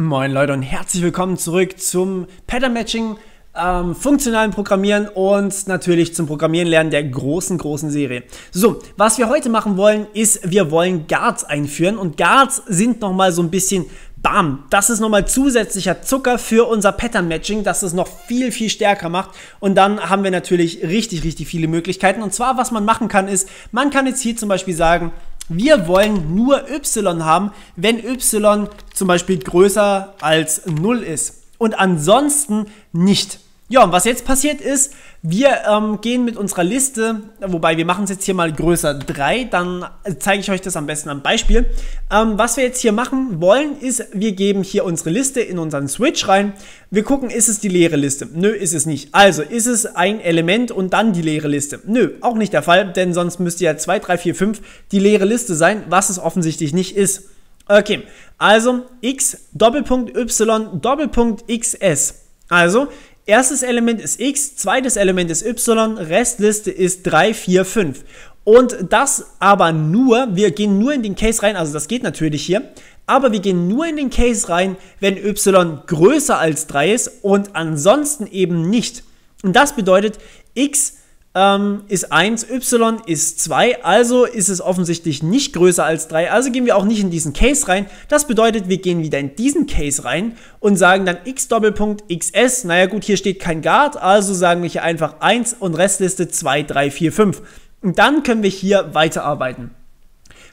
Moin Leute und herzlich willkommen zurück zum Pattern Matching, ähm, funktionalen Programmieren und natürlich zum Programmieren lernen der großen, großen Serie. So, was wir heute machen wollen, ist, wir wollen Guards einführen und Guards sind nochmal so ein bisschen Bam, das ist nochmal zusätzlicher Zucker für unser Pattern Matching, dass es noch viel, viel stärker macht. Und dann haben wir natürlich richtig, richtig viele Möglichkeiten. Und zwar, was man machen kann, ist, man kann jetzt hier zum Beispiel sagen, wir wollen nur y haben, wenn y zum Beispiel größer als 0 ist. Und ansonsten nicht. Ja, und was jetzt passiert ist, wir ähm, gehen mit unserer Liste, wobei wir machen es jetzt hier mal größer 3, dann zeige ich euch das am besten am Beispiel. Ähm, was wir jetzt hier machen wollen, ist, wir geben hier unsere Liste in unseren Switch rein. Wir gucken, ist es die leere Liste? Nö, ist es nicht. Also ist es ein Element und dann die leere Liste? Nö, auch nicht der Fall, denn sonst müsste ja 2, 3, 4, 5 die leere Liste sein, was es offensichtlich nicht ist. Okay, also x Doppelpunkt y Doppelpunkt xs. Also Erstes Element ist x, zweites Element ist y, Restliste ist 3, 4, 5. Und das aber nur, wir gehen nur in den Case rein, also das geht natürlich hier, aber wir gehen nur in den Case rein, wenn y größer als 3 ist und ansonsten eben nicht. Und das bedeutet, x ähm, ist 1, Y ist 2, also ist es offensichtlich nicht größer als 3, also gehen wir auch nicht in diesen Case rein. Das bedeutet, wir gehen wieder in diesen Case rein und sagen dann x Doppelpunkt xs, naja gut, hier steht kein Guard, also sagen wir hier einfach 1 und Restliste 2, 3, 4, 5. Und dann können wir hier weiterarbeiten.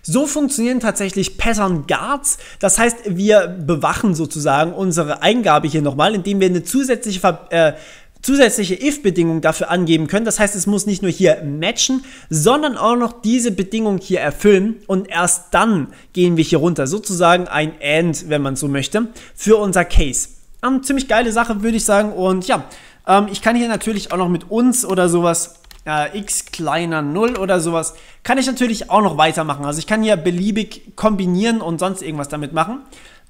So funktionieren tatsächlich Pattern Guards. Das heißt, wir bewachen sozusagen unsere Eingabe hier nochmal, indem wir eine zusätzliche Ver äh, zusätzliche if-Bedingungen dafür angeben können. Das heißt, es muss nicht nur hier matchen, sondern auch noch diese Bedingung hier erfüllen und erst dann gehen wir hier runter. Sozusagen ein AND, wenn man so möchte, für unser Case. Ähm, ziemlich geile Sache, würde ich sagen. Und ja, ähm, ich kann hier natürlich auch noch mit uns oder sowas äh, x kleiner 0 oder sowas, kann ich natürlich auch noch weitermachen. Also ich kann hier beliebig kombinieren und sonst irgendwas damit machen.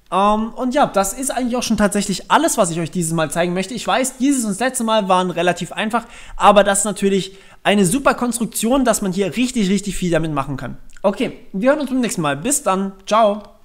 Um, ähm, und ja, das ist eigentlich auch schon tatsächlich alles, was ich euch dieses Mal zeigen möchte. Ich weiß, dieses und das letzte Mal waren relativ einfach, aber das ist natürlich eine super Konstruktion, dass man hier richtig, richtig viel damit machen kann. Okay, wir hören uns beim nächsten Mal. Bis dann. Ciao.